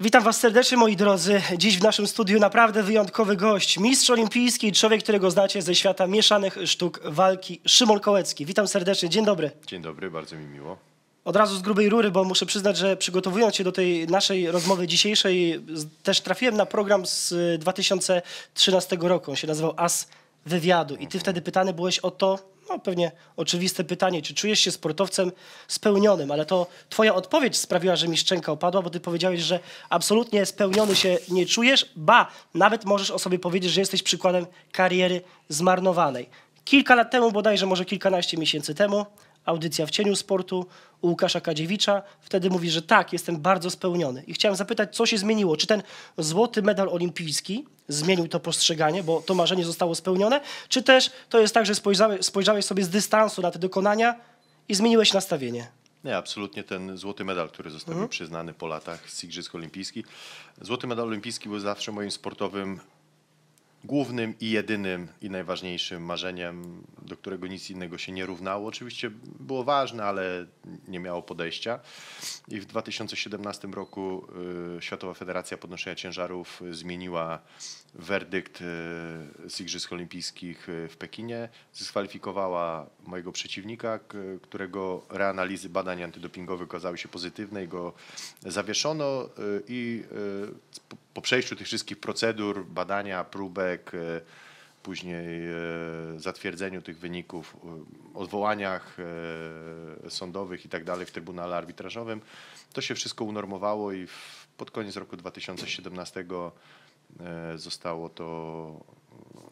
Witam Was serdecznie, moi drodzy. Dziś w naszym studiu naprawdę wyjątkowy gość, mistrz olimpijski i człowiek, którego znacie ze świata mieszanych sztuk walki, Szymon Kołecki. Witam serdecznie, dzień dobry. Dzień dobry, bardzo mi miło. Od razu z grubej rury, bo muszę przyznać, że przygotowując się do tej naszej rozmowy dzisiejszej, też trafiłem na program z 2013 roku. On się nazywał As Wywiadu. I ty mhm. wtedy pytany byłeś o to, no pewnie oczywiste pytanie, czy czujesz się sportowcem spełnionym, ale to twoja odpowiedź sprawiła, że mi szczęka opadła, bo ty powiedziałeś, że absolutnie spełniony się nie czujesz, ba, nawet możesz o sobie powiedzieć, że jesteś przykładem kariery zmarnowanej. Kilka lat temu, bodajże może kilkanaście miesięcy temu, audycja w cieniu sportu u Łukasza Kadziewicza. Wtedy mówi, że tak, jestem bardzo spełniony. I chciałem zapytać, co się zmieniło? Czy ten złoty medal olimpijski zmienił to postrzeganie, bo to marzenie zostało spełnione, czy też to jest tak, że spojrzałeś, spojrzałeś sobie z dystansu na te dokonania i zmieniłeś nastawienie? Nie, absolutnie ten złoty medal, który został mi mhm. przyznany po latach z Igrzysk Olimpijskich. Złoty medal olimpijski był zawsze moim sportowym głównym i jedynym i najważniejszym marzeniem, do którego nic innego się nie równało. Oczywiście było ważne, ale nie miało podejścia. I w 2017 roku y, Światowa Federacja Podnoszenia Ciężarów zmieniła werdykt y, z Igrzysk Olimpijskich y, w Pekinie. Zyskwalifikowała mojego przeciwnika, którego reanalizy badań antydopingowych okazały się pozytywne i go zawieszono i po przejściu tych wszystkich procedur, badania, próbek, e, później e, zatwierdzeniu tych wyników, e, odwołaniach sądowych i tak dalej w Trybunale Arbitrażowym, to się wszystko unormowało i pod koniec roku 2017 zostało to,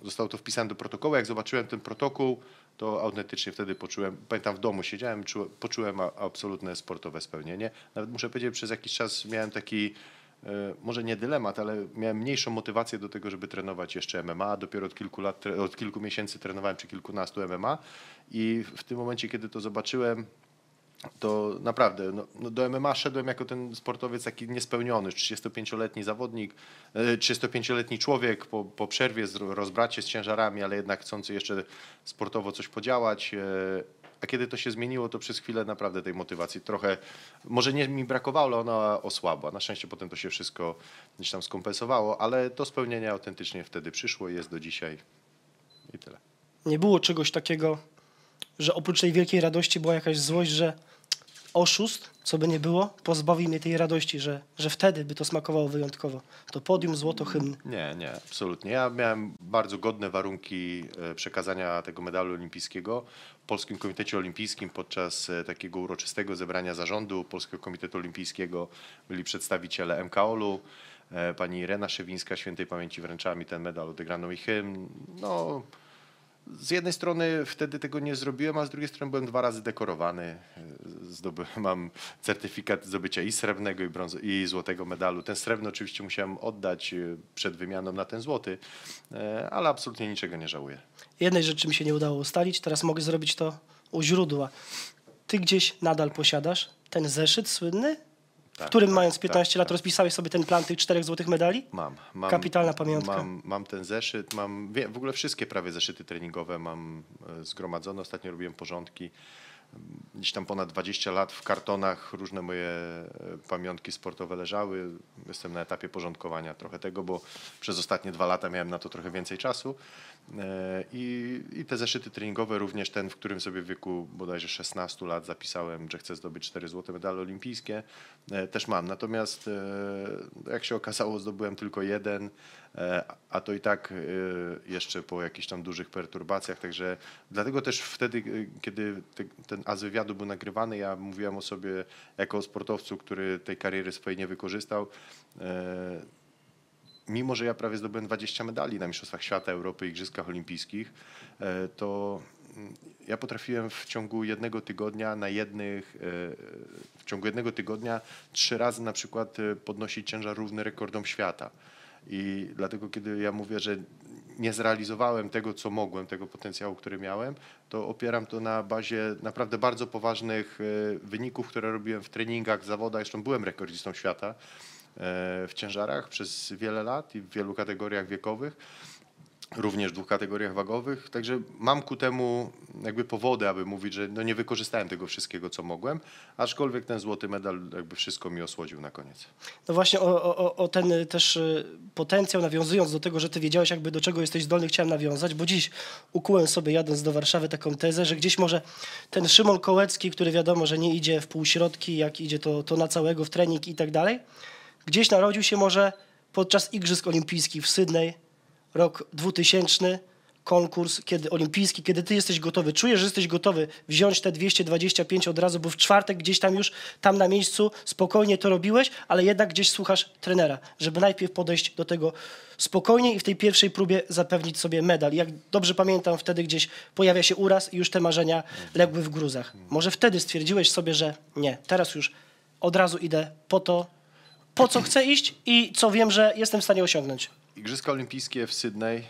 zostało to wpisane do protokołu. Jak zobaczyłem ten protokół, to autentycznie wtedy poczułem, pamiętam w domu siedziałem, poczułem absolutne sportowe spełnienie. Nawet muszę powiedzieć, przez jakiś czas miałem taki E, może nie dylemat, ale miałem mniejszą motywację do tego, żeby trenować jeszcze MMA. Dopiero od kilku, lat, od kilku miesięcy trenowałem czy kilkunastu MMA i w tym momencie, kiedy to zobaczyłem, to naprawdę no, no do MMA szedłem jako ten sportowiec taki niespełniony, 35-letni zawodnik, 35-letni e, człowiek po, po przerwie, z rozbracie z ciężarami, ale jednak chcący jeszcze sportowo coś podziałać. E, a kiedy to się zmieniło, to przez chwilę naprawdę tej motywacji trochę, może nie mi brakowało, ale ona osłabła. Na szczęście potem to się wszystko gdzieś tam skompensowało, ale to spełnienie autentycznie wtedy przyszło i jest do dzisiaj i tyle. Nie było czegoś takiego, że oprócz tej wielkiej radości była jakaś złość, że oszust, co by nie było, pozbawi mnie tej radości, że, że wtedy by to smakowało wyjątkowo. To podium, złoto, hymn. Nie, nie, absolutnie. Ja miałem bardzo godne warunki e, przekazania tego medalu olimpijskiego Polskim Komitecie Olimpijskim podczas e, takiego uroczystego zebrania zarządu Polskiego Komitetu Olimpijskiego. Byli przedstawiciele MKOL-u, e, pani Irena Szewińska, świętej pamięci wręczała mi ten medal, odegrano mi hymn. No z jednej strony wtedy tego nie zrobiłem, a z drugiej strony byłem dwa razy dekorowany. Zdoby, mam certyfikat zdobycia i srebrnego, i, brązo, i złotego medalu. Ten srebrny oczywiście musiałem oddać e, przed wymianą na ten złoty, e, ale absolutnie niczego nie żałuję. Jednej rzeczy mi się nie udało ustalić, teraz mogę zrobić to u źródła. Ty gdzieś nadal posiadasz ten zeszyt słynny tak, w którym tak, mając 15 tak, tak, lat rozpisałeś sobie ten plan tych czterech złotych medali? Mam. mam Kapitalna pamiątka. Mam, mam ten zeszyt, mam w ogóle wszystkie prawie zeszyty treningowe mam e, zgromadzone. Ostatnio robiłem porządki gdzieś tam ponad 20 lat w kartonach różne moje e, pamiątki sportowe leżały. Jestem na etapie porządkowania trochę tego, bo przez ostatnie dwa lata miałem na to trochę więcej czasu. E, I, I, te zeszyty treningowe, również ten, w którym sobie w wieku bodajże 16 lat zapisałem, że chcę zdobyć 4 złote medale olimpijskie, e, też mam. Natomiast jak się okazało, zdobyłem tylko jeden, E, a to i tak e, jeszcze po jakichś tam dużych perturbacjach, także dlatego też wtedy, e, kiedy ten az wywiadu był nagrywany, ja mówiłem o sobie jako o sportowcu, który tej kariery swojej nie wykorzystał mimo że ja prawie zdobyłem 20 medali na Mistrzostwach Świata, Europy, i Igrzyskach Olimpijskich, to mm, ja potrafiłem w ciągu jednego tygodnia na jednych, w ciągu jednego tygodnia trzy razy na przykład podnosić ciężar równy rekordom świata. I dlatego, kiedy ja mówię, że nie zrealizowałem tego, co mogłem, tego potencjału, który miałem, to opieram to na bazie naprawdę bardzo poważnych e, wyników, które robiłem w treningach, zawodach. Zresztą byłem rekordzistą świata e, w ciężarach przez wiele lat i w wielu kategoriach wiekowych również w dwóch kategoriach wagowych, także mam ku temu jakby powody, aby mówić, że no nie wykorzystałem tego wszystkiego, co mogłem, aczkolwiek ten złoty medal jakby wszystko mi osłodził na koniec. No właśnie o, o, o ten też y, potencjał, nawiązując do tego, że ty wiedziałeś jakby do czego jesteś zdolny, chciałem nawiązać, bo dziś ukułem sobie jadąc do Warszawy taką tezę, że gdzieś może ten Szymon Kołecki, który wiadomo, że nie idzie w półśrodki, jak idzie to, to na całego, w trening i tak dalej, gdzieś narodził się może podczas Igrzysk Olimpijskich w Sydney, rok 2000, konkurs kiedy olimpijski, kiedy ty jesteś gotowy, czujesz, że jesteś gotowy wziąć te 225 od razu, bo w czwartek gdzieś tam już, tam na miejscu spokojnie to robiłeś, ale jednak gdzieś słuchasz trenera, żeby najpierw podejść do tego spokojnie i w tej pierwszej próbie zapewnić sobie medal. Jak dobrze pamiętam, wtedy gdzieś pojawia się uraz i już te marzenia legły w gruzach. Może wtedy stwierdziłeś sobie, że nie, teraz już od razu idę po to, po co chcę iść i co wiem, że jestem w stanie osiągnąć. Igrzyska Olimpijskie w Sydney, e,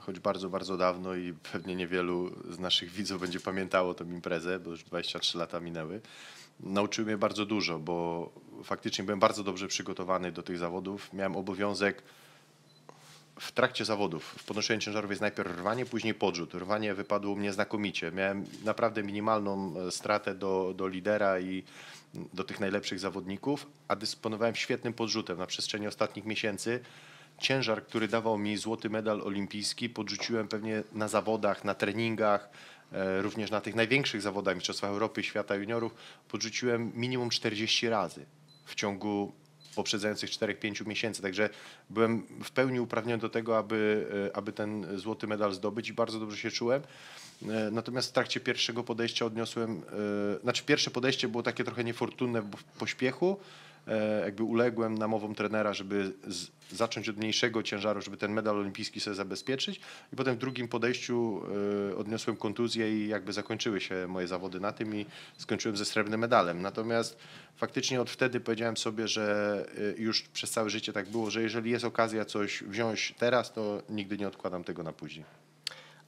choć bardzo, bardzo dawno i pewnie niewielu z naszych widzów będzie pamiętało tę imprezę, bo już 23 lata minęły, nauczyły mnie bardzo dużo, bo faktycznie byłem bardzo dobrze przygotowany do tych zawodów. Miałem obowiązek w trakcie zawodów, w podnoszeniu ciężarów jest najpierw rwanie, później podrzut. Rwanie wypadło mnie znakomicie. Miałem naprawdę minimalną e, stratę do, do lidera i do tych najlepszych zawodników, a dysponowałem świetnym podrzutem na przestrzeni ostatnich miesięcy ciężar, który dawał mi złoty medal olimpijski, podrzuciłem pewnie na zawodach, na treningach, e, również na tych największych zawodach Mistrzostwach Europy, Świata Juniorów, podrzuciłem minimum 40 razy w ciągu poprzedzających 4-5 miesięcy. Także byłem w pełni uprawniony do tego, aby, e, aby ten złoty medal zdobyć i bardzo dobrze się czułem. E, natomiast w trakcie pierwszego podejścia odniosłem, znaczy pierwsze podejście było takie trochę niefortunne w pośpiechu, E, jakby uległem namowom trenera, żeby z, zacząć od mniejszego ciężaru, żeby ten medal olimpijski sobie zabezpieczyć. I potem w drugim podejściu y, odniosłem kontuzję i jakby zakończyły się moje zawody na tym i skończyłem ze srebrnym medalem. Natomiast faktycznie od wtedy powiedziałem sobie, że e, już przez całe życie tak było, że jeżeli jest okazja coś wziąć teraz, to nigdy nie odkładam tego na później.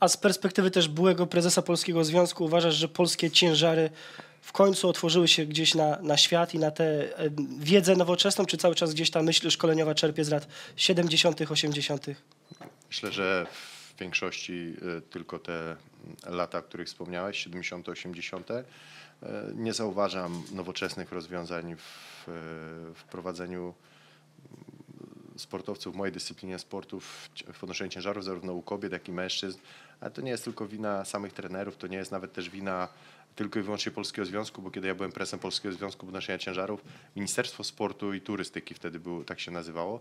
A z perspektywy też byłego prezesa Polskiego Związku uważasz, że polskie ciężary w końcu otworzyły się gdzieś na, na świat i na tę e, wiedzę nowoczesną, czy cały czas gdzieś ta myśl szkoleniowa czerpie z lat 70., 80.? Myślę, że w większości e, tylko te lata, o których wspomniałeś, 70., 80. E, nie zauważam nowoczesnych rozwiązań w, w prowadzeniu mm, sportowców w mojej dyscyplinie sportu w podnoszeniu ciężarów zarówno u kobiet, jak i mężczyzn, ale to nie jest tylko wina samych trenerów, to nie jest nawet też wina tylko i wyłącznie Polskiego Związku, bo kiedy ja byłem prezesem Polskiego Związku Podnoszenia Ciężarów, Ministerstwo Sportu i Turystyki wtedy było, tak się nazywało,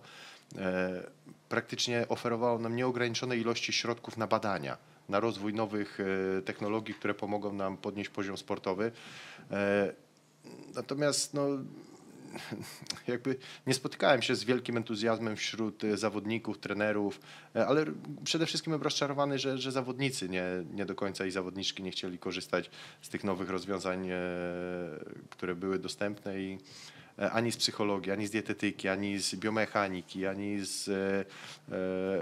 e, praktycznie oferowało nam nieograniczone ilości środków na badania, na rozwój nowych e, technologii, które pomogą nam podnieść poziom sportowy. E, natomiast no, jakby nie spotykałem się z wielkim entuzjazmem wśród e, zawodników, trenerów, e, ale przede wszystkim byłem rozczarowany, że, że zawodnicy nie, nie do końca i zawodniczki nie chcieli korzystać z tych nowych rozwiązań, e, które były dostępne i ani z psychologii, ani z dietetyki, ani z biomechaniki, ani z,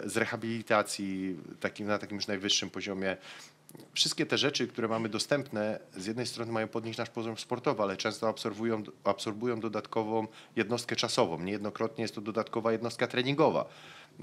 z rehabilitacji takim, na takim już najwyższym poziomie wszystkie te rzeczy, które mamy dostępne, z jednej strony mają podnieść nasz poziom sportowy, ale często absorbują, absorbują dodatkową jednostkę czasową. Niejednokrotnie jest to dodatkowa jednostka treningowa.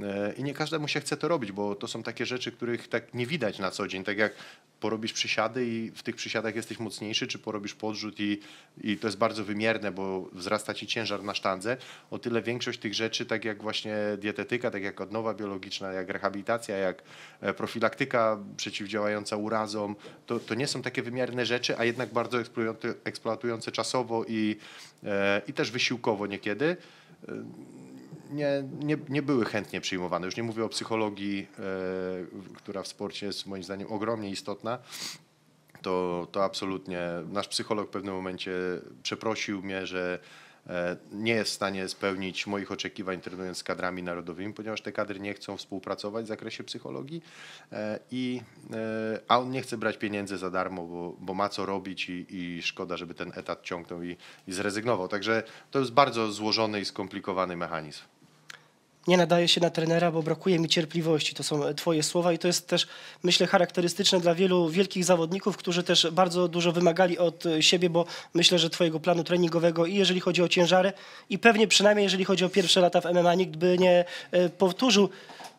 E, I nie każdemu się chce to robić, bo to są takie rzeczy, których tak nie widać na co dzień. Tak jak porobisz przysiady i w tych przysiadach jesteś mocniejszy, czy porobisz podrzut i, i to jest bardzo wymierne, bo wzrasta ci ciężar na sztandze. O tyle większość tych rzeczy, tak jak właśnie dietetyka, tak jak odnowa biologiczna, jak rehabilitacja, jak e, profilaktyka przeciwdziałająca urazom, to, to nie są takie wymierne rzeczy, a jednak bardzo eksploatujące czasowo i, e, i też wysiłkowo niekiedy nie, nie, nie były chętnie przyjmowane. Już nie mówię o psychologii, e, która w sporcie jest moim zdaniem ogromnie istotna to, to absolutnie nasz psycholog w pewnym momencie przeprosił mnie, że e, nie jest w stanie spełnić moich oczekiwań trenując z kadrami narodowymi, ponieważ te kadry nie chcą współpracować w zakresie psychologii, e, i, a on nie chce brać pieniędzy za darmo, bo, bo ma co robić i, i szkoda, żeby ten etat ciągnął i, i zrezygnował. Także to jest bardzo złożony i skomplikowany mechanizm nie nadaje się na trenera, bo brakuje mi cierpliwości. To są e, Twoje słowa i to jest też, myślę, charakterystyczne dla wielu wielkich zawodników, którzy też bardzo dużo wymagali od e, siebie, bo myślę, że Twojego planu treningowego i jeżeli chodzi o ciężary i pewnie przynajmniej jeżeli chodzi o pierwsze lata w MMA nikt by nie e, powtórzył.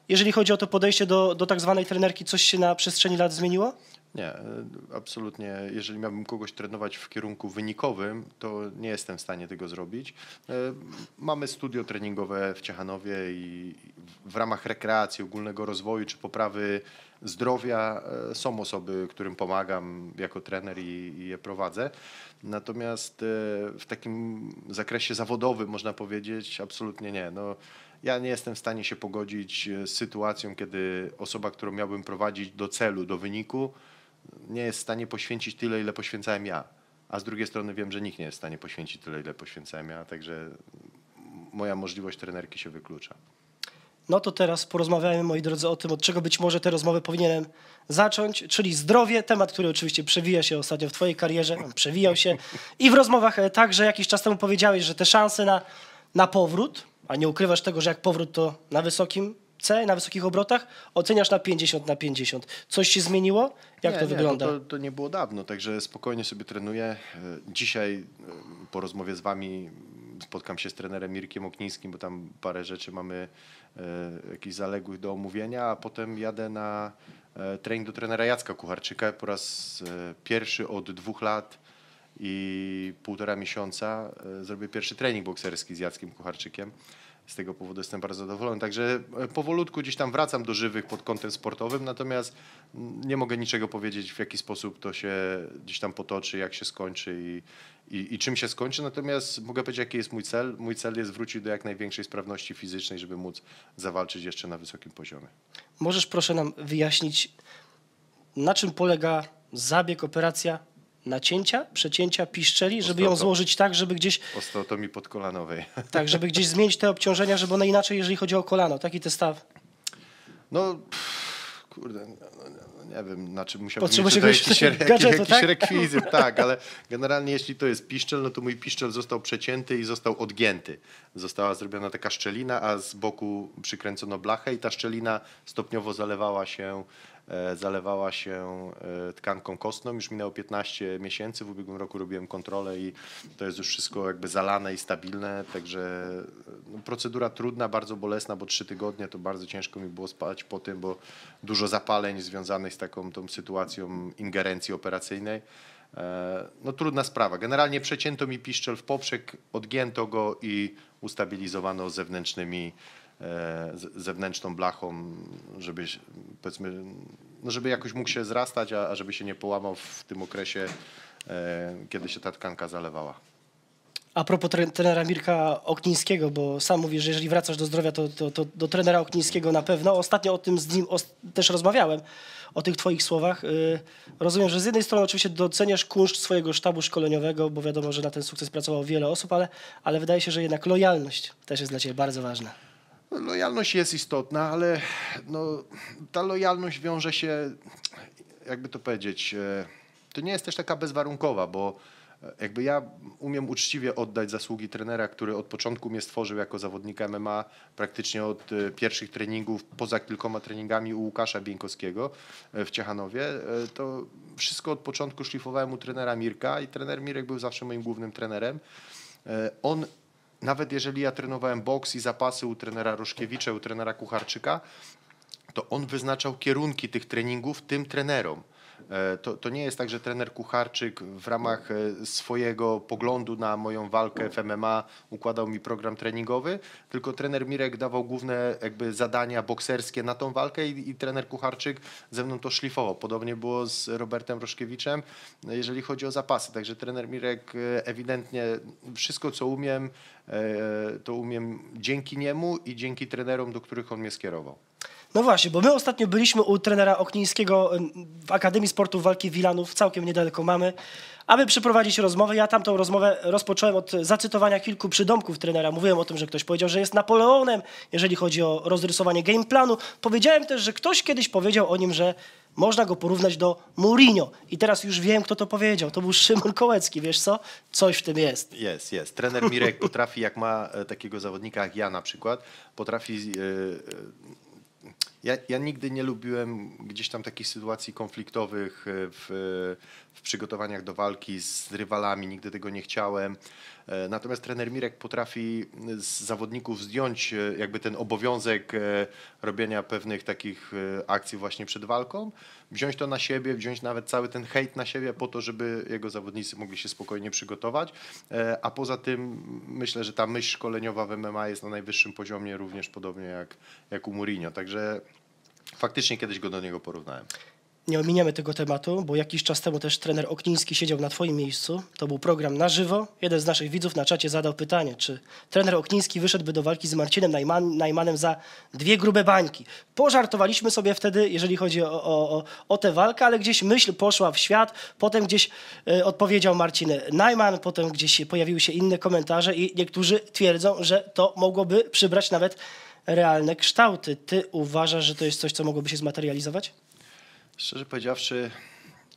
Jeżeli chodzi o to podejście do, do tak zwanej trenerki, coś się na przestrzeni lat zmieniło? Nie, y, absolutnie. Jeżeli miałbym kogoś trenować w kierunku wynikowym, to nie jestem w stanie tego zrobić. Y, mamy studio treningowe w Ciechanowie i w ramach rekreacji, ogólnego rozwoju czy poprawy zdrowia y, są osoby, którym pomagam jako trener i, je prowadzę. Natomiast w takim zakresie zawodowym można powiedzieć absolutnie nie. No, ja nie jestem w stanie się pogodzić z sytuacją, kiedy osoba, którą miałbym prowadzić do celu, do wyniku, nie jest w stanie poświęcić tyle, ile poświęcałem ja. A z drugiej strony wiem, że nikt nie jest w stanie poświęcić tyle, ile poświęcałem ja, także moja możliwość trenerki się wyklucza. No to teraz porozmawiajmy, moi drodzy, o tym, od czego być może tę rozmowę powinienem zacząć, czyli zdrowie, temat, który oczywiście przewija się ostatnio w Twojej karierze, przewijał się i w rozmowach e, także jakiś czas temu powiedziałeś, że te szanse na, na powrót, a nie ukrywasz tego, że jak powrót to na wysokim C na wysokich obrotach oceniasz na 50 na 50. Coś się zmieniło? Jak nie, to nie, no wygląda? To, to nie było dawno, także spokojnie sobie trenuję. E, dzisiaj e, po rozmowie z wami spotkam się z trenerem Mirkiem Oknińskim, bo tam parę rzeczy mamy e, jakichś zaległych do omówienia, a potem jadę na trening do trenera Jacka Kucharczyka po raz pierwszy od dwóch lat i półtora miesiąca zrobię pierwszy trening bokserski z Jackiem Kucharczykiem z tego powodu jestem bardzo zadowolony. Także e, powolutku gdzieś tam wracam do żywych pod kątem sportowym, natomiast nie mogę niczego powiedzieć, w jaki sposób to się gdzieś tam potoczy, jak się skończy i, i, i czym się skończy. Natomiast mogę powiedzieć, jaki jest mój cel. Mój cel jest wrócić do jak największej sprawności fizycznej, żeby móc zawalczyć jeszcze na wysokim poziomie. Możesz proszę nam wyjaśnić, na czym polega zabieg, operacja nacięcia, przecięcia piszczeli, żeby ją złożyć tak, żeby gdzieś... mi podkolanowej. Tak, żeby gdzieś zmienić te obciążenia, żeby one inaczej, jeżeli chodzi o kolano. Taki te staw. No, pff, kurde, no, no, no, no nie wiem, czym musiałbym Potrzeba się tutaj tak? jakiś, gadżetu, jakiś, tak? rekwizyt, tak, ale generalnie jeśli to jest piszczel, no to mój piszczel został przecięty i został odgięty. Została zrobiona taka szczelina, a z boku przykręcono blachę i ta szczelina stopniowo zalewała się E, zalewała się e, tkanką kostną. Już minęło 15 miesięcy, w ubiegłym roku robiłem kontrolę i to jest już wszystko jakby zalane i stabilne, także e, no, procedura trudna, bardzo bolesna, bo trzy tygodnie to bardzo ciężko mi było spać po tym, bo dużo zapaleń związanych z taką tą sytuacją ingerencji operacyjnej. No trudna sprawa. Generalnie przecięto mi piszczel w poprzek, odgięto go i ustabilizowano zewnętrznymi E, zewnętrzną blachą, żeby powiedzmy, no żeby jakoś mógł się zrastać, a, żeby się nie połamał w tym okresie, e, kiedy się ta tkanka zalewała. A propos trenera Mirka Oknińskiego, bo sam mówisz, że jeżeli wracasz do zdrowia, to, to, to do trenera Oknińskiego na pewno. Ostatnio o tym z nim też rozmawiałem, o tych twoich słowach. Y, rozumiem, że z jednej strony oczywiście doceniasz kunszt swojego sztabu szkoleniowego, bo wiadomo, że na ten sukces pracowało wiele osób, ale, ale wydaje się, że jednak lojalność też jest dla ciebie bardzo ważna. No, lojalność jest istotna, ale no, ta lojalność wiąże się, jakby to powiedzieć, e, to nie jest też taka bezwarunkowa, bo e, jakby ja umiem uczciwie oddać zasługi trenera, który od początku mnie stworzył jako zawodnika MMA, praktycznie od e, pierwszych treningów, poza kilkoma treningami u Łukasza Bieńkowskiego w Ciechanowie, to wszystko od początku szlifowałem u trenera Mirka i trener Mirek był zawsze moim głównym trenerem. On nawet jeżeli ja trenowałem boks i zapasy u trenera Ruszkiewicza, u trenera Kucharczyka, to on wyznaczał kierunki tych treningów tym trenerom. E, to, to nie jest tak, że trener Kucharczyk w ramach e, swojego poglądu na moją walkę w MMA układał mi program treningowy, tylko trener Mirek dawał główne jakby zadania bokserskie na tą walkę i, i trener Kucharczyk ze mną to szlifował. Podobnie było z Robertem Roszkiewiczem, e, jeżeli chodzi o zapasy. Także trener Mirek ewidentnie wszystko, co umiem, to umiem dzięki niemu i dzięki trenerom, do których on mnie skierował. No właśnie, bo my ostatnio byliśmy u trenera Oknińskiego w Akademii Sportu Walki Wilanów, całkiem niedaleko mamy, aby przeprowadzić rozmowę. Ja tamtą rozmowę rozpocząłem od zacytowania kilku przydomków trenera. Mówiłem o tym, że ktoś powiedział, że jest Napoleonem, jeżeli chodzi o rozrysowanie gameplanu. Powiedziałem też, że ktoś kiedyś powiedział o nim, że można go porównać do Mourinho. I teraz już wiem, kto to powiedział. To był Szymon Kołecki, wiesz co? Coś w tym jest. Jest, jest. Trener Mirek potrafi, jak ma e, takiego zawodnika jak ja na przykład, potrafi e, e, ja, ja nigdy nie lubiłem gdzieś tam takich sytuacji konfliktowych e, w w przygotowaniach do walki z rywalami, nigdy tego nie chciałem. E, natomiast trener Mirek potrafi z zawodników zdjąć e, jakby ten obowiązek e, robienia pewnych takich akcji właśnie przed walką, wziąć to na siebie, wziąć nawet cały ten hejt na siebie po to, żeby jego zawodnicy mogli się spokojnie przygotować. A poza tym myślę, że ta myśl szkoleniowa w MMA jest na najwyższym poziomie również podobnie jak, jak u Mourinho. Także faktycznie kiedyś go do niego porównałem nie ominiemy tego tematu, bo jakiś czas temu też trener Okniński siedział na Twoim miejscu. To był program na żywo. Jeden z naszych widzów na czacie zadał pytanie, czy trener Okniński wyszedłby do walki z Marcinem Najman, Najmanem za dwie grube bańki. Pożartowaliśmy sobie wtedy, jeżeli chodzi o, o, o, o tę walkę, ale gdzieś myśl poszła w świat. Potem gdzieś y, odpowiedział Marcin Najman, potem gdzieś pojawiły się inne komentarze i niektórzy twierdzą, że to mogłoby przybrać nawet realne kształty. Ty uważasz, że to jest coś, co mogłoby się zmaterializować? Szczerze powiedziawszy,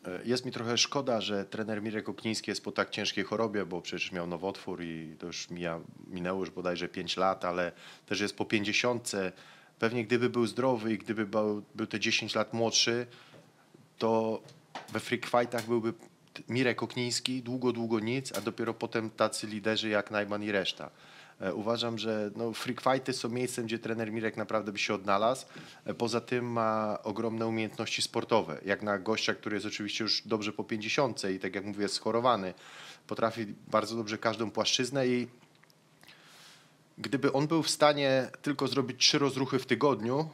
e, jest mi trochę szkoda, że trener Mirek Okniński jest po tak ciężkiej chorobie, bo przecież miał nowotwór i to już mija, minęło już bodajże 5 lat, ale też jest po 50. Pewnie gdyby był zdrowy i gdyby był, był te 10 lat młodszy, to we free fightach byłby Mirek Okniński, długo, długo nic, a dopiero potem tacy liderzy jak Najman i reszta. E, uważam, że no, freak fighty są miejscem, gdzie trener Mirek naprawdę by się odnalazł. E, poza tym ma ogromne umiejętności sportowe, jak na gościa, który jest oczywiście już dobrze po 50 i tak jak mówię jest schorowany. Potrafi bardzo dobrze każdą płaszczyznę i gdyby on był w stanie tylko zrobić trzy rozruchy w tygodniu,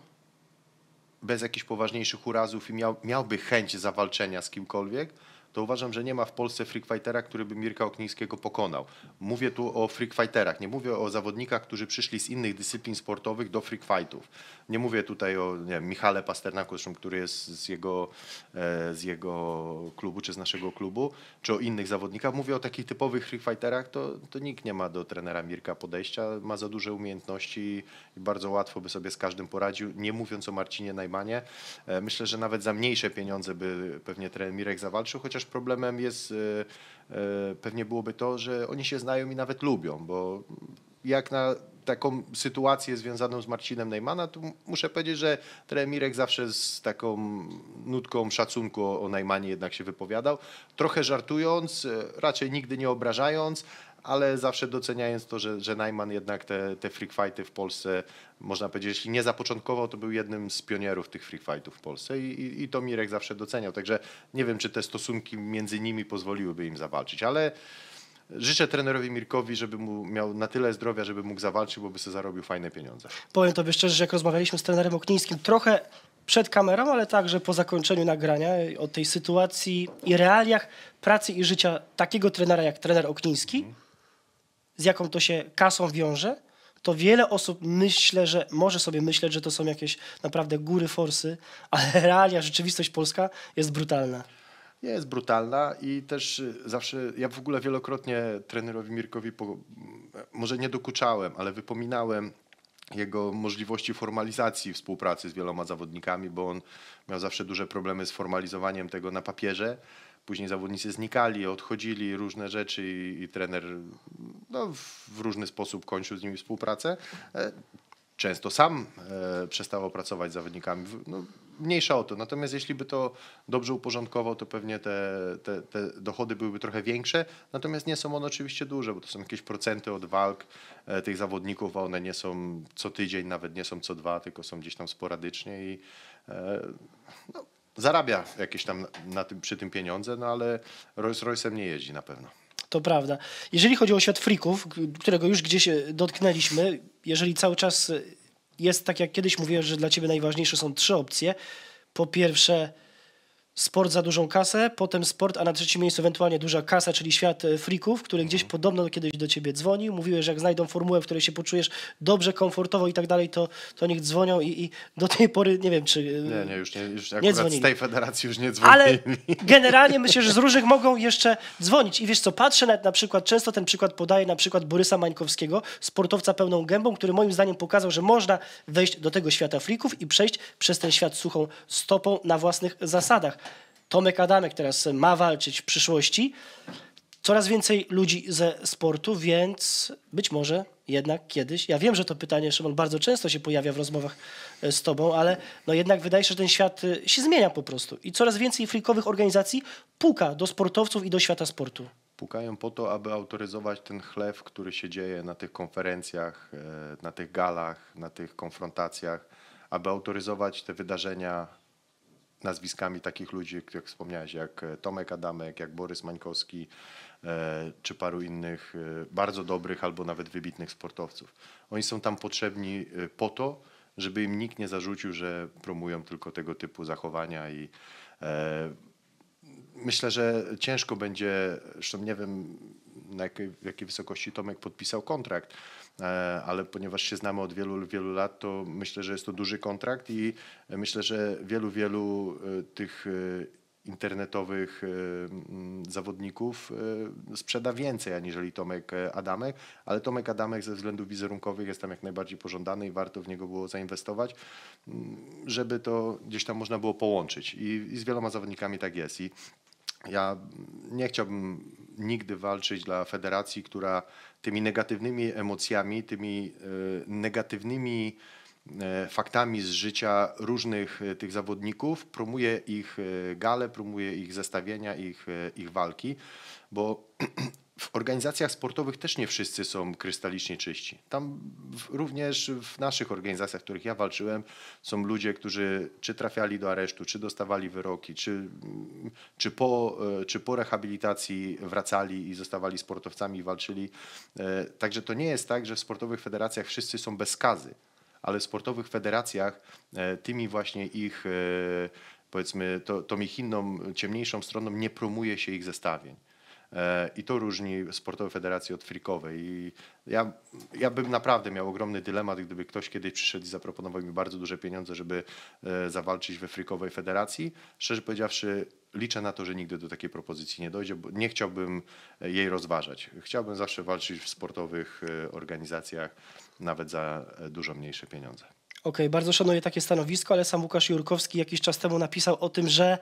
bez jakichś poważniejszych urazów i miał, miałby chęć zawalczenia z kimkolwiek, to uważam, że nie ma w Polsce freakfightera, który by Mirka Oknińskiego pokonał. Mówię tu o freakfighterach, nie mówię o zawodnikach, którzy przyszli z innych dyscyplin sportowych do freakfightów. Nie mówię tutaj o nie wiem, Michale Pasternaku, który jest z jego, e, z jego klubu czy z naszego klubu, czy o innych zawodnikach. Mówię o takich typowych freakfighterach, to, to nikt nie ma do trenera Mirka podejścia, ma za duże umiejętności i bardzo łatwo by sobie z każdym poradził, nie mówiąc o Marcinie Najmanie. E, myślę, że nawet za mniejsze pieniądze by pewnie trener Mirek zawalczył, chociaż też problemem jest, e, e, pewnie byłoby to, że oni się znają i nawet lubią, bo jak na taką sytuację związaną z Marcinem Neymana, to muszę powiedzieć, że Mirek zawsze z taką nutką szacunku o Neymanie jednak się wypowiadał. Trochę żartując, e, raczej nigdy nie obrażając, ale zawsze doceniając to, że, że Najman jednak te, te freak fighty w Polsce, można powiedzieć, jeśli nie zapoczątkował, to był jednym z pionierów tych freak fightów w Polsce i, i, i to Mirek zawsze doceniał. Także nie wiem, czy te stosunki między nimi pozwoliłyby im zawalczyć, ale życzę trenerowi Mirkowi, żeby mu miał na tyle zdrowia, żeby mógł zawalczyć, bo by sobie zarobił fajne pieniądze. Powiem tobie szczerze, że jak rozmawialiśmy z trenerem Oknińskim, trochę przed kamerą, ale także po zakończeniu nagrania o tej sytuacji i realiach pracy i życia takiego trenera jak trener Okniński. Mhm z jaką to się kasą wiąże, to wiele osób myślę, że może sobie myśleć, że to są jakieś naprawdę góry forsy, ale realia, rzeczywistość polska jest brutalna. Nie jest brutalna i też y, zawsze, ja w ogóle wielokrotnie trenerowi Mirkowi, po, mm, może nie dokuczałem, ale wypominałem jego możliwości formalizacji współpracy z wieloma zawodnikami, bo on miał zawsze duże problemy z formalizowaniem tego na papierze Później zawodnicy znikali, odchodzili, różne rzeczy i, i trener no, w różny sposób kończył z nimi współpracę. E, często sam e, przestawał pracować z zawodnikami. No, mniejsza o to. Natomiast jeśli by to dobrze uporządkował, to pewnie te, te, te, dochody byłyby trochę większe. Natomiast nie są one oczywiście duże, bo to są jakieś procenty od walk e, tych zawodników, a one nie są co tydzień, nawet nie są co dwa, tylko są gdzieś tam sporadycznie i e, no, zarabia jakieś tam na tym, przy tym pieniądze, no ale Rolls Royce'em nie jeździ na pewno. To prawda. Jeżeli chodzi o świat frików, którego już gdzieś e, dotknęliśmy, jeżeli cały czas jest tak, jak kiedyś mówiłem, że dla ciebie najważniejsze są trzy opcje. Po pierwsze, sport za dużą kasę, potem sport, a na trzecim miejscu ewentualnie duża kasa, czyli świat e, frików, który gdzieś mhm. podobno kiedyś do ciebie dzwonił, mówiłeś, że jak znajdą formułę, w której się poczujesz dobrze, komfortowo i tak dalej, to, to niech dzwonią i, i do tej pory, nie wiem, czy e, Nie, nie, już nie, już nie dzwonili. z tej federacji już nie dzwonili. Ale generalnie myślę, że z różnych mogą jeszcze dzwonić i wiesz co, patrzę na, na przykład, często ten przykład podaje na przykład Borysa Mańkowskiego, sportowca pełną gębą, który moim zdaniem pokazał, że można wejść do tego świata frików i przejść przez ten świat suchą stopą na własnych zasadach. Tomek Adamek teraz ma walczyć w przyszłości. Coraz więcej ludzi ze sportu, więc być może jednak kiedyś, ja wiem, że to pytanie, Szymon, bardzo często się pojawia w rozmowach e, z tobą, ale no jednak wydaje się, że ten świat e, się zmienia po prostu i coraz więcej freakowych organizacji puka do sportowców i do świata sportu. Pukają po to, aby autoryzować ten chlew, który się dzieje na tych konferencjach, e, na tych galach, na tych konfrontacjach, aby autoryzować te wydarzenia nazwiskami takich ludzi, jak wspomniałeś, jak e, Tomek Adamek, jak Borys Mańkowski, e, czy paru innych e, bardzo dobrych albo nawet wybitnych sportowców. Oni są tam potrzebni po to, żeby im nikt nie zarzucił, że promują tylko tego typu zachowania i myślę, że ciężko będzie, zresztą nie wiem na jakiej, jakiej wysokości Tomek podpisał kontrakt, E, ale ponieważ się znamy od wielu, wielu lat, to myślę, że jest to duży kontrakt i myślę, że wielu, wielu e, tych e, internetowych zawodników sprzeda więcej aniżeli Tomek Adamek, ale Tomek Adamek ze względów wizerunkowych jest tam jak najbardziej pożądany i warto w niego było zainwestować, mm, żeby to gdzieś tam można było połączyć i, i z wieloma zawodnikami tak jest i ja nie chciałbym nigdy walczyć dla federacji, która tymi negatywnymi emocjami, tymi e, negatywnymi e, faktami z życia różnych e, tych zawodników, promuje ich gale, promuje ich zestawienia, ich, ich walki, bo w organizacjach sportowych też nie wszyscy są krystalicznie czyści. Tam w, również w naszych organizacjach, w których ja walczyłem, są ludzie, którzy czy trafiali do aresztu, czy dostawali wyroki, czy, czy, po, e, czy po rehabilitacji wracali i zostawali sportowcami i walczyli. E, także to nie jest tak, że w sportowych federacjach wszyscy są bez skazy, ale w sportowych federacjach e, tymi właśnie ich powiedzmy to, tą ich inną, ciemniejszą stroną nie promuje się ich zestawień. E, I to różni sportowe federacje od frikowej. I ja, ja bym naprawdę miał ogromny dylemat, gdyby ktoś kiedyś przyszedł i zaproponował mi bardzo duże pieniądze, żeby e, zawalczyć we frikowej federacji. Szczerze powiedziawszy, liczę na to, że nigdy do takiej propozycji nie dojdzie, bo nie chciałbym e, jej rozważać. Chciałbym zawsze walczyć w sportowych organizacjach, nawet za dużo mniejsze pieniądze. Okej, okay, bardzo szanuję takie stanowisko, ale sam Łukasz Jurkowski jakiś czas temu napisał o tym, że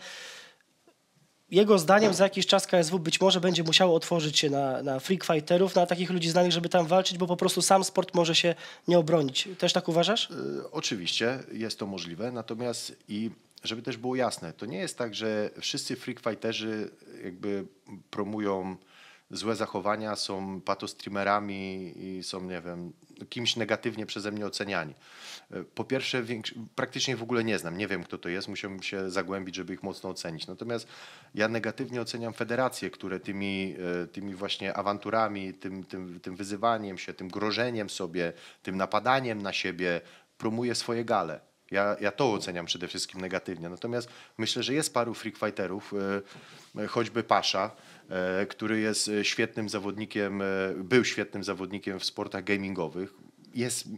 jego zdaniem za jakiś czas KSW być może będzie musiało otworzyć się na, na freak fighterów, na takich ludzi znanych, żeby tam walczyć, bo po prostu sam sport może się nie obronić. Też tak uważasz? Y, oczywiście jest to możliwe, natomiast i żeby też było jasne, to nie jest tak, że wszyscy freak fighterzy jakby promują złe zachowania, są patostreamerami i są, nie wiem, kimś negatywnie przeze mnie oceniani. E, po pierwsze, praktycznie w ogóle nie znam, nie wiem kto to jest, musiałbym się zagłębić, żeby ich mocno ocenić. Natomiast ja negatywnie oceniam federacje, które tymi, e, tymi właśnie awanturami, tym, tym, tym wyzywaniem się, tym grożeniem sobie, tym napadaniem na siebie promuje swoje gale. Ja, ja to oceniam przede wszystkim negatywnie. Natomiast myślę, że jest paru freak fighterów, e, e, choćby Pasza, e, który jest świetnym zawodnikiem, był świetnym zawodnikiem w sportach gamingowych. Jest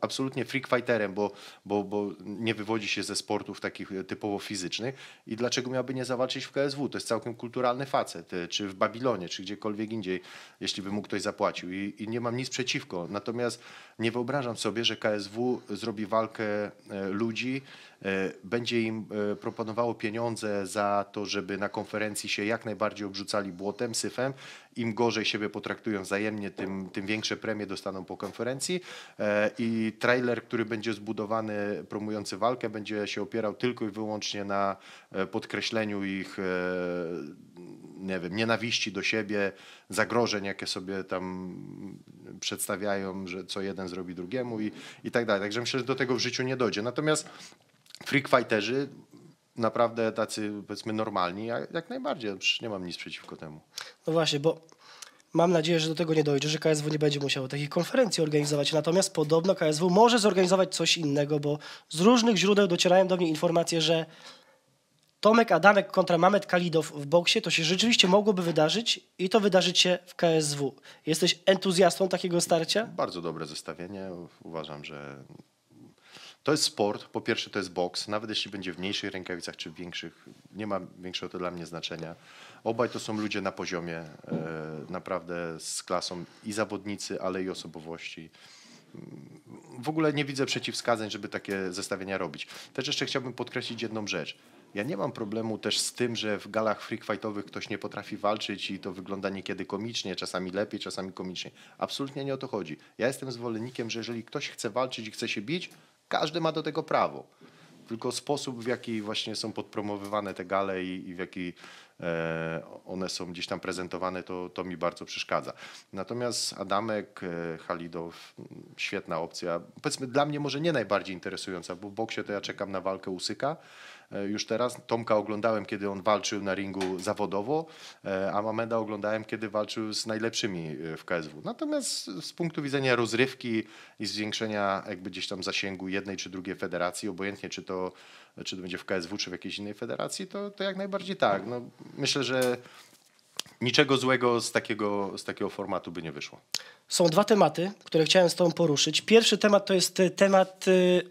absolutnie freak fighterem, bo, bo, bo nie wywodzi się ze sportów takich e, typowo fizycznych i dlaczego miałby nie zawalczyć w KSW? To jest całkiem kulturalny facet, e, czy w Babilonie, czy gdziekolwiek indziej, jeśli by mu ktoś zapłacił i, i nie mam nic przeciwko. Natomiast nie wyobrażam sobie, że KSW zrobi walkę e, ludzi, będzie im proponowało pieniądze za to, żeby na konferencji się jak najbardziej obrzucali błotem, syfem im gorzej siebie potraktują wzajemnie, tym, tym większe premie dostaną po konferencji e, i trailer, który będzie zbudowany promujący walkę będzie się opierał tylko i wyłącznie na e, podkreśleniu ich e, nie wiem, nienawiści do siebie, zagrożeń, jakie sobie tam przedstawiają, że co jeden zrobi drugiemu i, i tak dalej. Także myślę, że do tego w życiu nie dojdzie. Natomiast freak fighterzy naprawdę tacy, powiedzmy, normalni, jak najbardziej. No przecież nie mam nic przeciwko temu. No właśnie, bo Mam nadzieję, że do tego nie dojdzie, że KSW nie będzie musiało takiej konferencji organizować. Natomiast podobno KSW może zorganizować coś innego, bo z różnych źródeł docierają do mnie informacje, że Tomek Adamek kontra Mamet Kalidow w boksie to się rzeczywiście mogłoby wydarzyć i to wydarzyć się w KSW. Jesteś entuzjastą takiego starcia? Bardzo dobre zestawienie. Uważam, że to jest sport, po pierwsze to jest boks, nawet jeśli będzie w mniejszych rękawicach czy w większych, nie ma większego to dla mnie znaczenia. Obaj to są ludzie na poziomie, e, naprawdę z klasą i zawodnicy, ale i osobowości. W ogóle nie widzę przeciwwskazań, żeby takie zestawienia robić. Też jeszcze chciałbym podkreślić jedną rzecz. Ja nie mam problemu też z tym, że w galach free fightowych ktoś nie potrafi walczyć i to wygląda niekiedy komicznie, czasami lepiej, czasami komicznie. Absolutnie nie o to chodzi. Ja jestem zwolennikiem, że jeżeli ktoś chce walczyć i chce się bić, każdy ma do tego prawo. Tylko sposób, w jaki właśnie są podpromowywane te gale i, i w jaki e, one są gdzieś tam prezentowane, to, to mi bardzo przeszkadza. Natomiast Adamek, e, Halidow, mm, świetna opcja. Powiedzmy, dla mnie może nie najbardziej interesująca, bo w boksie to ja czekam na walkę Usyka, E, już teraz. Tomka oglądałem, kiedy on walczył na ringu zawodowo, e, a Mameda oglądałem, kiedy walczył z najlepszymi e, w KSW. Natomiast z punktu widzenia rozrywki i zwiększenia jakby gdzieś tam zasięgu jednej czy drugiej federacji, obojętnie czy to, czy to będzie w KSW, czy w jakiejś innej federacji, to, to jak najbardziej tak. No, myślę, że niczego złego z takiego, z takiego formatu by nie wyszło. Są dwa tematy, które chciałem z Tobą poruszyć. Pierwszy temat to jest temat y,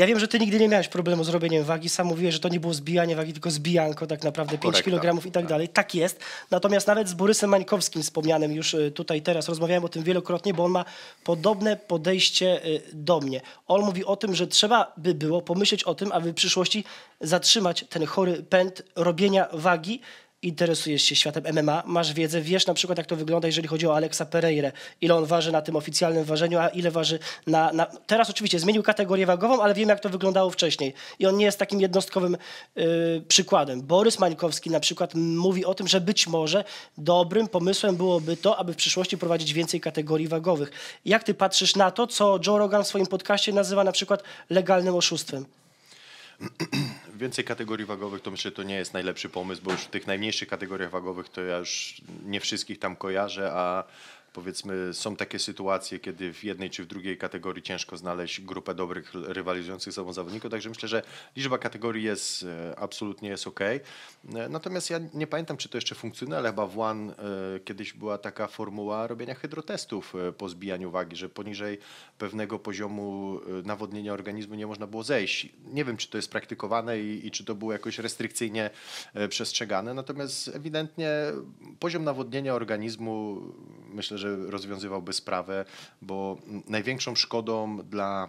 ja wiem, że ty nigdy nie miałeś problemu z robieniem wagi. Sam mówiłeś, że to nie było zbijanie wagi, tylko zbijanko tak naprawdę, 5 kg i tak, tak dalej. Tak jest. Natomiast nawet z Borysem Mańkowskim wspomnianym już e, tutaj teraz, rozmawiałem o tym wielokrotnie, bo on ma podobne podejście e, do mnie. On mówi o tym, że trzeba by było pomyśleć o tym, aby w przyszłości zatrzymać ten chory pęd robienia wagi, interesujesz się światem MMA, masz wiedzę, wiesz na przykład jak to wygląda, jeżeli chodzi o Alexa Pereira, ile on waży na tym oficjalnym ważeniu, a ile waży na... na... Teraz oczywiście zmienił kategorię wagową, ale wiem jak to wyglądało wcześniej i on nie jest takim jednostkowym yy, przykładem. Borys Mańkowski na przykład mówi o tym, że być może dobrym pomysłem byłoby to, aby w przyszłości prowadzić więcej kategorii wagowych. Jak ty patrzysz na to, co Joe Rogan w swoim podcaście nazywa na przykład legalnym oszustwem? Więcej kategorii wagowych to myślę, to nie jest najlepszy pomysł, bo już w tych najmniejszych kategoriach wagowych to ja już nie wszystkich tam kojarzę, a Powiedzmy, są takie sytuacje, kiedy w jednej czy w drugiej kategorii ciężko znaleźć grupę dobrych, rywalizujących sobą zawodników, także myślę, że liczba kategorii jest e, absolutnie jest ok. E, natomiast ja nie pamiętam, czy to jeszcze funkcjonuje, ale chyba w One e, kiedyś była taka formuła robienia hydrotestów po zbijaniu wagi, że poniżej pewnego poziomu nawodnienia organizmu nie można było zejść. Nie wiem, czy to jest praktykowane i, i czy to było jakoś restrykcyjnie przestrzegane, natomiast ewidentnie poziom nawodnienia organizmu myślę, że rozwiązywałby sprawę, bo największą szkodą dla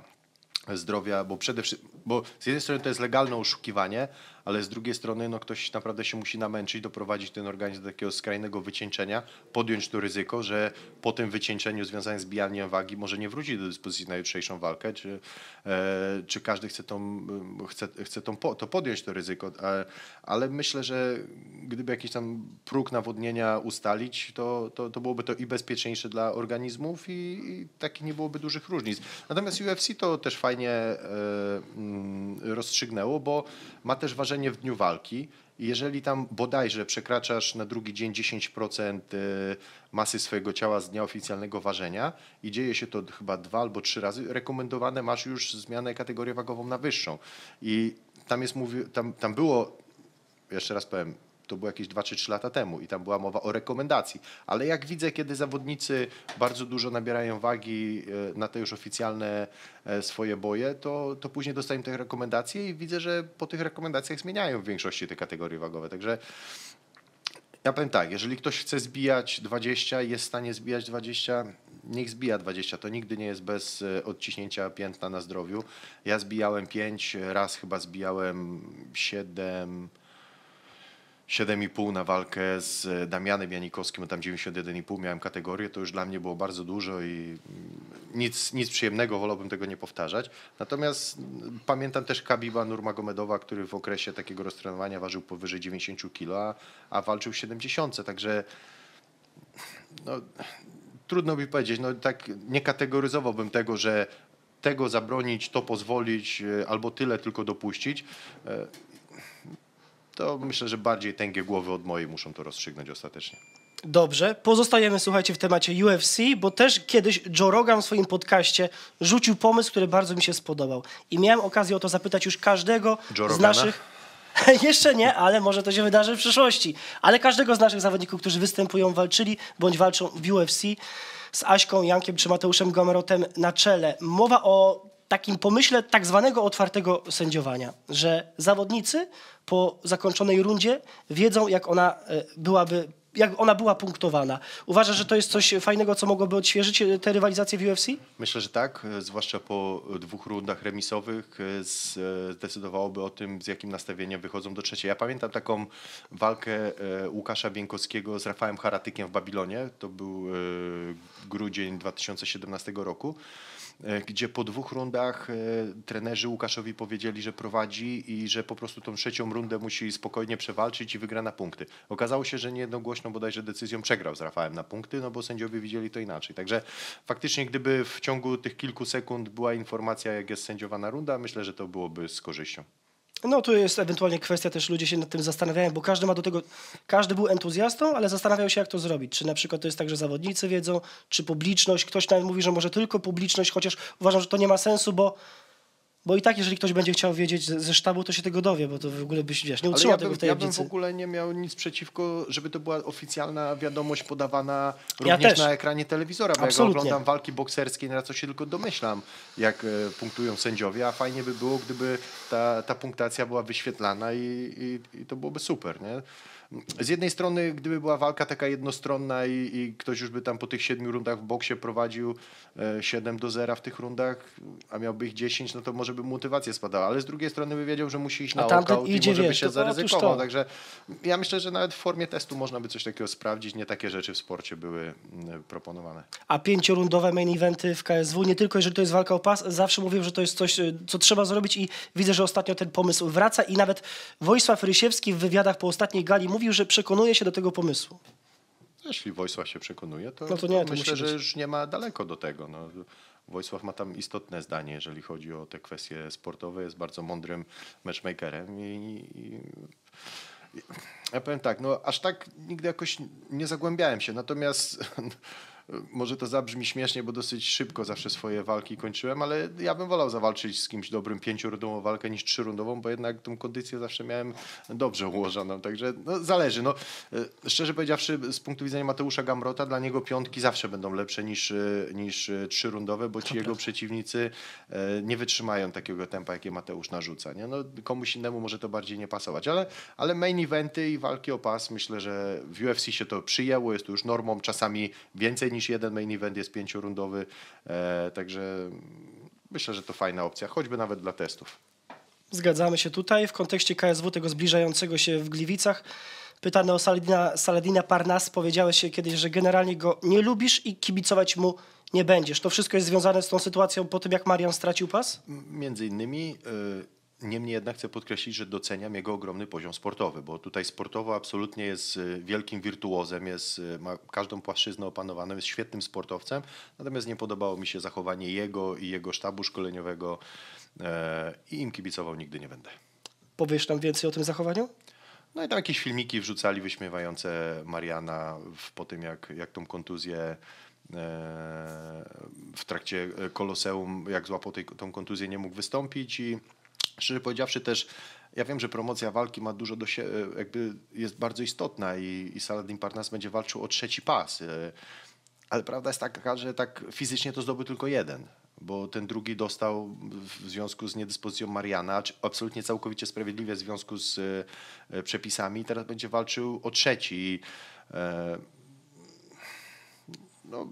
zdrowia, bo przede wszystkim, bo z jednej strony to jest legalne oszukiwanie, ale z drugiej strony no, ktoś naprawdę się musi namęczyć, doprowadzić ten organizm do takiego skrajnego wycieńczenia, podjąć to ryzyko, że po tym wycieńczeniu związanym z bijaniem wagi może nie wróci do dyspozycji na jutrzejszą walkę, czy, e, czy każdy chce, tą, e, chce, chce tą, to podjąć to ryzyko, ale, ale myślę, że gdyby jakiś tam próg nawodnienia ustalić, to, to, to byłoby to i bezpieczniejsze dla organizmów i, i takich nie byłoby dużych różnic. Natomiast UFC to też fajnie e, mm, rozstrzygnęło, bo ma też ważenie wydarzenie w dniu walki. Jeżeli tam bodajże przekraczasz na drugi dzień 10% y, masy swojego ciała z dnia oficjalnego ważenia i dzieje się to chyba dwa albo trzy razy, rekomendowane masz już zmianę kategorii wagową na wyższą. I tam, jest, tam, tam było, jeszcze raz powiem, to było jakieś 2 czy 3 lata temu i tam była mowa o rekomendacji. Ale jak widzę, kiedy zawodnicy bardzo dużo nabierają wagi e, na te już oficjalne e, swoje boje, to, to później dostają te rekomendacje i widzę, że po tych rekomendacjach zmieniają w większości te kategorie wagowe. Także ja powiem tak, jeżeli ktoś chce zbijać 20, jest w stanie zbijać 20, niech zbija 20. To nigdy nie jest bez e, odciśnięcia piętna na zdrowiu. Ja zbijałem 5, raz chyba zbijałem 7. 7,5 na walkę z e, Damianem Janikowskim, tam 91,5 miałem kategorię, to już dla mnie było bardzo dużo i mm, nic, nic przyjemnego, wolałbym tego nie powtarzać. Natomiast mm, pamiętam też Kabiba Nurmagomedowa, który w okresie takiego roztrenowania ważył powyżej 90 kg, a walczył 70, także no, trudno mi powiedzieć, no tak nie kategoryzowałbym tego, że tego zabronić, to pozwolić, e, albo tyle tylko dopuścić. E, to myślę, że bardziej tęgie głowy od mojej muszą to rozstrzygnąć ostatecznie. Dobrze, pozostajemy słuchajcie w temacie UFC, bo też kiedyś Joe Rogan w swoim podcaście rzucił pomysł, który bardzo mi się spodobał. I miałem okazję o to zapytać już każdego Joe z Rogana? naszych... Jeszcze nie, ale może to się wydarzy w przyszłości. Ale każdego z naszych zawodników, którzy występują, walczyli bądź walczą w UFC z Aśką Jankiem czy Mateuszem Gomerotem na czele. Mowa o takim pomyśle tak zwanego otwartego sędziowania, że zawodnicy po zakończonej rundzie wiedzą, jak ona e, byłaby jak ona była punktowana. Uważasz, że to jest coś fajnego, co mogłoby odświeżyć e, te rywalizacje w UFC? Myślę, że tak, e, zwłaszcza po dwóch rundach remisowych zdecydowałoby o tym, z jakim nastawieniem wychodzą do trzeciej. Ja pamiętam taką walkę Łukasza Bieńkowskiego z Rafałem Haratykiem w Babilonie, to był grudzień 2017 roku. E, gdzie po dwóch rundach e, trenerzy Łukaszowi powiedzieli, że prowadzi i że po prostu tą trzecią rundę musi spokojnie przewalczyć i wygra na punkty. Okazało się, że niejednogłośną bodajże decyzją przegrał z Rafałem na punkty, no bo sędziowie widzieli to inaczej. Także faktycznie, gdyby w ciągu tych kilku sekund była informacja, jak jest sędziowana runda, myślę, że to byłoby z korzyścią. No tu jest ewentualnie kwestia też, ludzie się nad tym zastanawiają, bo każdy ma do tego, każdy był entuzjastą, ale zastanawiał się jak to zrobić. Czy na przykład to jest tak, że zawodnicy wiedzą, czy publiczność, ktoś nawet mówi, że może tylko publiczność, chociaż uważam, że to nie ma sensu, bo bo i tak, jeżeli ktoś będzie chciał wiedzieć ze sztabu, to się tego dowie, bo to w ogóle byś, wiesz, nie utrzymał ja tego w tej Ja bym w ogóle nie miał nic przeciwko, żeby to była oficjalna wiadomość podawana również ja na ekranie telewizora, bo Absolutnie. ja oglądam walki bokserskie, na co się tylko domyślam, jak e, punktują sędziowie, a fajnie by było, gdyby ta, ta punktacja była wyświetlana i, i, i to byłoby super, nie? z jednej strony, gdyby była walka taka jednostronna i, i ktoś już by tam po tych siedmiu rundach w boksie prowadził 7 e, do 0 w tych rundach, a miałby ich 10, no to może by motywacja spadała, ale z drugiej strony by wiedział, że musi iść na knockout i może by się to zaryzykował, także ja myślę, że nawet w formie testu można by coś takiego sprawdzić, nie takie rzeczy w sporcie były proponowane. A pięciorundowe main eventy w KSW, nie tylko jeżeli to jest walka o pas, zawsze mówię, że to jest coś, e, co trzeba zrobić i widzę, że ostatnio ten pomysł wraca i nawet Wojsław Rysiewski w wywiadach po ostatniej gali mówi, mówił, że przekonuje się do tego pomysłu. Jeśli Wojsław się przekonuje, to, no to, nie, to myślę, że już nie ma daleko do tego. No, Wojsław ma tam istotne zdanie, jeżeli chodzi o te kwestie sportowe. Jest bardzo mądrym matchmakerem i, i ja powiem tak, no aż tak nigdy jakoś nie zagłębiałem się. Natomiast może to zabrzmi śmiesznie, bo dosyć szybko zawsze swoje walki kończyłem, ale ja bym wolał zawalczyć z kimś dobrym pięciorundową walkę niż trzyrundową, bo jednak tą kondycję zawsze miałem dobrze ułożoną, także no, zależy. No, e, szczerze powiedziawszy, z punktu widzenia Mateusza Gamrota, dla niego piątki zawsze będą lepsze niż, e, niż e, trzyrundowe, bo ci jego przeciwnicy nie wytrzymają takiego tempa, jakie Mateusz narzuca. Nie? No, komuś innemu może to bardziej nie pasować, ale, ale main eventy i walki o pas, myślę, że w UFC się to przyjęło, jest to już normą, czasami więcej niż jeden main event jest pięciorundowy, e, także myślę, że to fajna opcja, choćby nawet dla testów. Zgadzamy się tutaj. W kontekście KSW tego zbliżającego się w Gliwicach pytany o Saladina, Saladina Parnas powiedziałeś się kiedyś, że generalnie go nie lubisz i kibicować mu nie będziesz. To wszystko jest związane z tą sytuacją po tym, jak Marian stracił pas? Między innymi... Y, Niemniej jednak chcę podkreślić, że doceniam jego ogromny poziom sportowy, bo tutaj sportowo absolutnie jest y, wielkim wirtuozem, jest, y, ma każdą płaszczyznę opanowaną, jest świetnym sportowcem. Natomiast nie podobało mi się zachowanie jego i jego sztabu szkoleniowego e, i im kibicował nigdy nie będę. Powiesz nam więcej o tym zachowaniu? No i tam jakieś filmiki wrzucali wyśmiewające Mariana w, po tym, jak, jak tą kontuzję e, w trakcie e, koloseum, jak złapał tej, tą kontuzję, nie mógł wystąpić i Szczerze powiedziawszy też, ja wiem, że promocja walki ma dużo do się, e, jakby jest bardzo istotna i, i Saladin Parnas będzie walczył o trzeci pas. E, ale prawda jest taka, że tak fizycznie to zdobył tylko jeden, bo ten drugi dostał w związku z niedyspozycją Mariana, absolutnie całkowicie sprawiedliwie w związku z e, przepisami. Teraz będzie walczył o trzeci. No,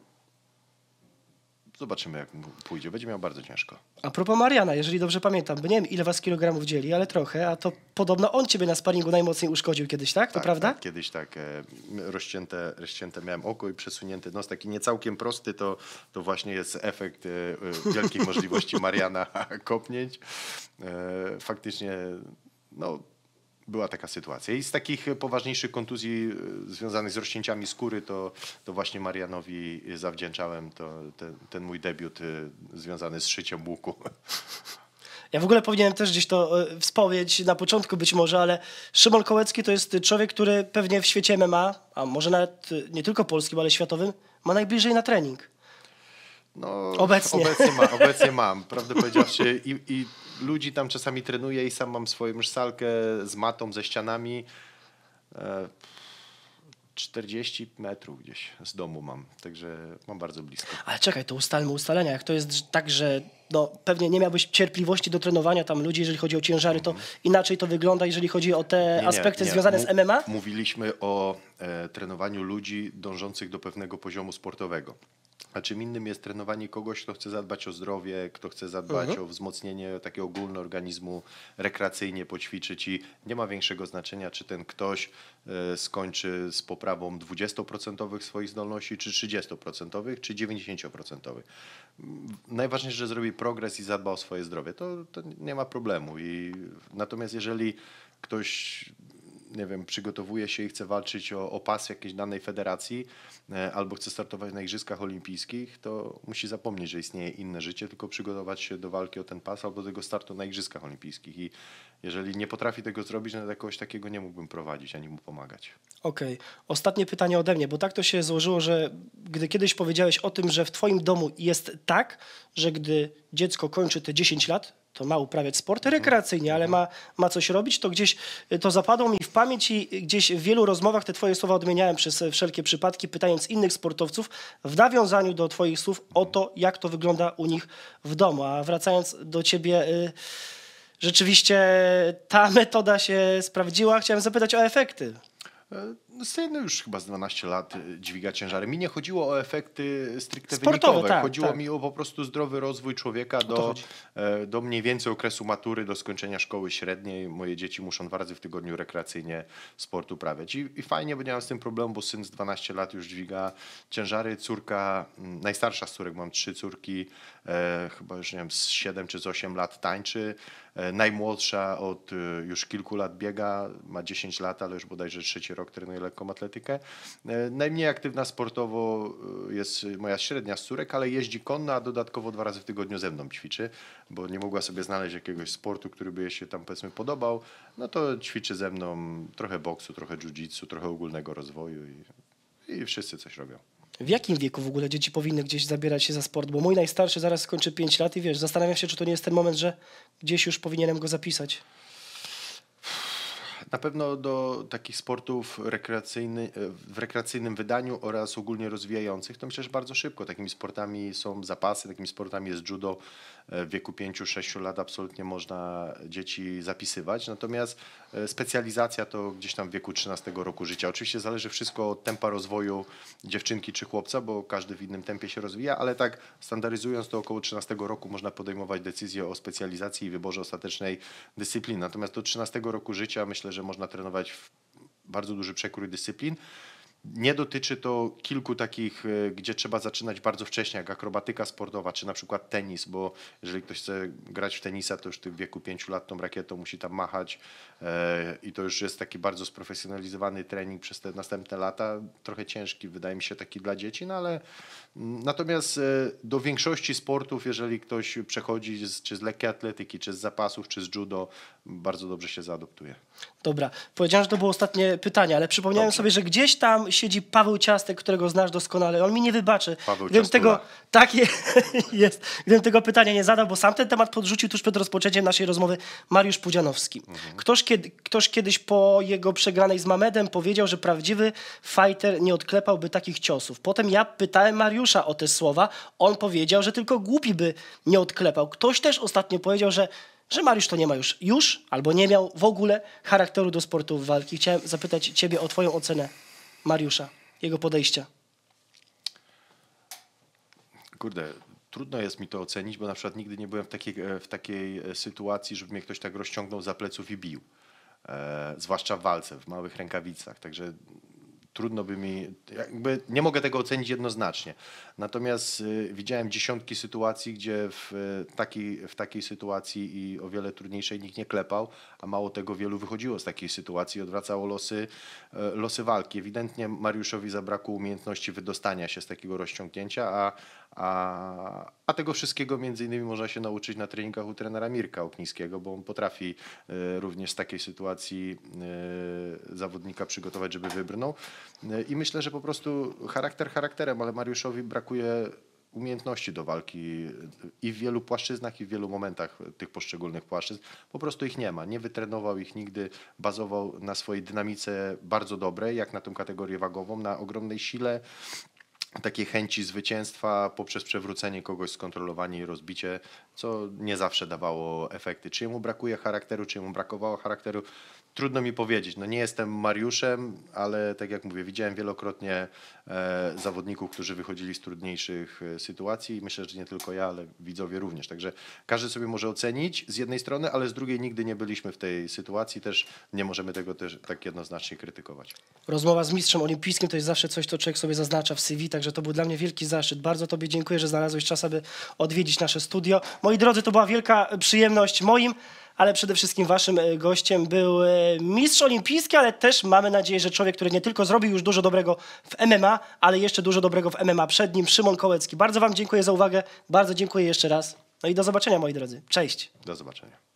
Zobaczymy, jak mu pójdzie. Będzie miał bardzo ciężko. A propos Mariana, jeżeli dobrze pamiętam, bo nie wiem, ile was kilogramów dzieli, ale trochę, a to podobno on ciebie na sparingu najmocniej uszkodził kiedyś, tak? To tak, prawda? Tak, kiedyś tak. E, rozcięte, rozcięte miałem oko i przesunięty nos, taki niecałkiem prosty, to, to właśnie jest efekt e, e, wielkich możliwości Mariana kopnięć. Faktycznie, no była taka sytuacja. I z takich poważniejszych kontuzji e, związanych z rozcięciami skóry, to, to właśnie Marianowi zawdzięczałem to, ten, ten mój debiut e, związany z szyciem łuku. Ja w ogóle powinienem też gdzieś to e, wspomnieć na początku być może, ale Szymon Kołecki to jest człowiek, który pewnie w świecie MMA, a może nawet nie tylko polskim, ale światowym, ma najbliżej na trening. No, obecnie. obecnie, ma, obecnie mam, prawdę powiedziawszy. I, i ludzi tam czasami trenuję i sam mam swoją już salkę z matą, ze ścianami. 40 e, metrów gdzieś z domu mam, także mam bardzo blisko. Ale czekaj, to ustalmy ustalenia. Jak to jest tak, że no, pewnie nie miałbyś cierpliwości do trenowania tam ludzi, jeżeli chodzi o ciężary, to mhm. inaczej to wygląda, jeżeli chodzi o te nie, aspekty nie, nie. związane z MMA? Mówiliśmy o e, trenowaniu ludzi dążących do pewnego poziomu sportowego a czym innym jest trenowanie kogoś, kto chce zadbać o zdrowie, kto chce zadbać mhm. o wzmocnienie takiego organizmu, rekreacyjnie poćwiczyć i nie ma większego znaczenia, czy ten ktoś e, skończy z poprawą 20% swoich zdolności, czy 30%, czy 90%. Najważniejsze, że zrobi progres i zadba o swoje zdrowie. To, to nie ma problemu. I, natomiast jeżeli ktoś nie wiem, przygotowuje się i chce walczyć o, o pas jakiejś danej federacji e, albo chce startować na Igrzyskach Olimpijskich, to musi zapomnieć, że istnieje inne życie, tylko przygotować się do walki o ten pas albo do tego startu na Igrzyskach Olimpijskich. I jeżeli nie potrafi tego zrobić, no to jakoś takiego nie mógłbym prowadzić ani mu pomagać. Okej. Okay. Ostatnie pytanie ode mnie, bo tak to się złożyło, że gdy kiedyś powiedziałeś o tym, że w Twoim domu jest tak, że gdy dziecko kończy te 10 lat, to ma uprawiać sporty mhm. rekreacyjnie, ale mhm. ma, ma coś robić, to gdzieś y, to zapadło mi w pamięć i gdzieś w wielu rozmowach te twoje słowa odmieniałem przez e, wszelkie przypadki, pytając innych sportowców w nawiązaniu do twoich słów o to, jak to wygląda u nich w domu. A wracając do ciebie... Y, rzeczywiście ta metoda się sprawdziła. Chciałem zapytać o efekty. E, syn już chyba z 12 lat y, dźwiga ciężary. Mi nie chodziło o efekty stricte Sportowe, wynikowe. Tak, chodziło tak. mi o po prostu zdrowy rozwój człowieka do, e, do mniej więcej okresu matury, do skończenia szkoły średniej. Moje dzieci muszą dwa razy w tygodniu rekreacyjnie sport uprawiać. I, i fajnie, bo nie mam z tym problemu, bo syn z 12 lat już dźwiga ciężary. Córka, najstarsza z córek, mam trzy córki, e, chyba już nie wiem, z 7 czy z 8 lat tańczy. E, najmłodsza od y, już kilku lat biega, ma 10 lat, ale już bodajże trzeci rok trenuje lekką atletykę. E, najmniej aktywna sportowo e, jest moja średnia z córek, ale jeździ konna, a dodatkowo dwa razy w tygodniu ze mną ćwiczy, bo nie mogła sobie znaleźć jakiegoś sportu, który by jej się tam powiedzmy podobał. No to ćwiczy ze mną trochę boksu, trochę jiu-jitsu, trochę ogólnego rozwoju i, i wszyscy coś robią. W jakim wieku w ogóle dzieci powinny gdzieś zabierać się za sport? Bo mój najstarszy zaraz skończy 5 lat i wiesz, zastanawiam się, czy to nie jest ten moment, że gdzieś już powinienem go zapisać. Na pewno do takich sportów rekreacyjny, e, w rekreacyjnym wydaniu oraz ogólnie rozwijających, to myślę, że bardzo szybko. Takimi sportami są zapasy, takimi sportami jest judo, w wieku 5-6 lat absolutnie można dzieci zapisywać. Natomiast e, specjalizacja to gdzieś tam w wieku 13 roku życia. Oczywiście zależy wszystko od tempa rozwoju dziewczynki czy chłopca, bo każdy w innym tempie się rozwija, ale tak standaryzując to około 13 roku można podejmować decyzję o specjalizacji i wyborze ostatecznej dyscypliny. Natomiast do 13 roku życia myślę, że można trenować w bardzo duży przekrój dyscyplin. Nie dotyczy to kilku takich, e, gdzie trzeba zaczynać bardzo wcześnie, jak akrobatyka sportowa, czy na przykład tenis, bo jeżeli ktoś chce grać w tenisa, to już w wieku pięciu lat tą rakietą musi tam machać, E, i to już jest taki bardzo sprofesjonalizowany trening przez te następne lata, trochę ciężki wydaje mi się taki dla dzieci, no ale mm, natomiast e, do większości sportów, jeżeli ktoś przechodzi z, czy z lekkiej atletyki, czy z zapasów, czy z judo, bardzo dobrze się zaadoptuje. Dobra, powiedziałem, że to było ostatnie pytanie, ale przypomniałem dobrze. sobie, że gdzieś tam siedzi Paweł Ciastek, którego znasz doskonale, on mi nie wybaczy. Paweł gdybym tego, tak jest, gdybym tego pytania nie zadał, bo sam ten temat podrzucił tuż przed rozpoczęciem naszej rozmowy Mariusz Pudzianowski. Mhm. Ktoś kiedy, ktoś kiedyś po jego przegranej z Mamedem powiedział, że prawdziwy fighter nie odklepałby takich ciosów. Potem ja pytałem Mariusza o te słowa. On powiedział, że tylko głupi by nie odklepał. Ktoś też ostatnio powiedział, że że Mariusz to nie ma już, już albo nie miał w ogóle charakteru do sportu walki. Chciałem zapytać Ciebie o Twoją ocenę Mariusza, jego podejścia. Kurde, trudno jest mi to ocenić, bo na przykład nigdy nie byłem w takiej, w takiej e, sytuacji, żeby mnie ktoś tak rozciągnął za pleców i bił e, zwłaszcza w walce, w małych rękawicach. Także trudno by mi, jakby nie mogę tego ocenić jednoznacznie. Natomiast y, widziałem dziesiątki sytuacji, gdzie w, y, taki, w takiej sytuacji i o wiele trudniejszej nikt nie klepał, a mało tego wielu wychodziło z takiej sytuacji i odwracało losy, e, losy walki. Ewidentnie Mariuszowi zabrakło umiejętności wydostania się z takiego rozciągnięcia, a, a, a tego wszystkiego między innymi można się nauczyć na treningach u trenera Mirka Oknińskiego, bo on potrafi e, również z takiej sytuacji e, zawodnika przygotować, żeby wybrnął. E, I myślę, że po prostu charakter charakterem, ale Mariuszowi brakuje umiejętności do walki i w wielu płaszczyznach, i w wielu momentach tych poszczególnych płaszczyzn. Po prostu ich nie ma. Nie wytrenował ich nigdy, bazował na swojej dynamice bardzo dobrej, jak na tą kategorię wagową, na ogromnej sile takiej chęci zwycięstwa poprzez przewrócenie kogoś, skontrolowanie i rozbicie, co nie zawsze dawało efekty. Czy mu brakuje charakteru, czy mu brakowało charakteru, trudno mi powiedzieć. No nie jestem Mariuszem, ale tak jak mówię, widziałem wielokrotnie e, zawodników, którzy wychodzili z trudniejszych e, sytuacji myślę, że nie tylko ja, ale widzowie również. Także każdy sobie może ocenić z jednej strony, ale z drugiej nigdy nie byliśmy w tej sytuacji, też nie możemy tego też tak jednoznacznie krytykować. Rozmowa z mistrzem olimpijskim to jest zawsze coś, co człowiek sobie zaznacza w CV, także to był dla mnie wielki zaszczyt. Bardzo Tobie dziękuję, że znalazłeś czas, aby odwiedzić nasze studio. Moi drodzy, to była wielka przyjemność moim ale przede wszystkim waszym e, gościem był e, mistrz olimpijski, ale też mamy nadzieję, że człowiek, który nie tylko zrobił już dużo dobrego w MMA, ale jeszcze dużo dobrego w MMA przed nim, Szymon Kołecki. Bardzo wam dziękuję za uwagę, bardzo dziękuję jeszcze raz. No i do zobaczenia moi drodzy. Cześć. Do zobaczenia.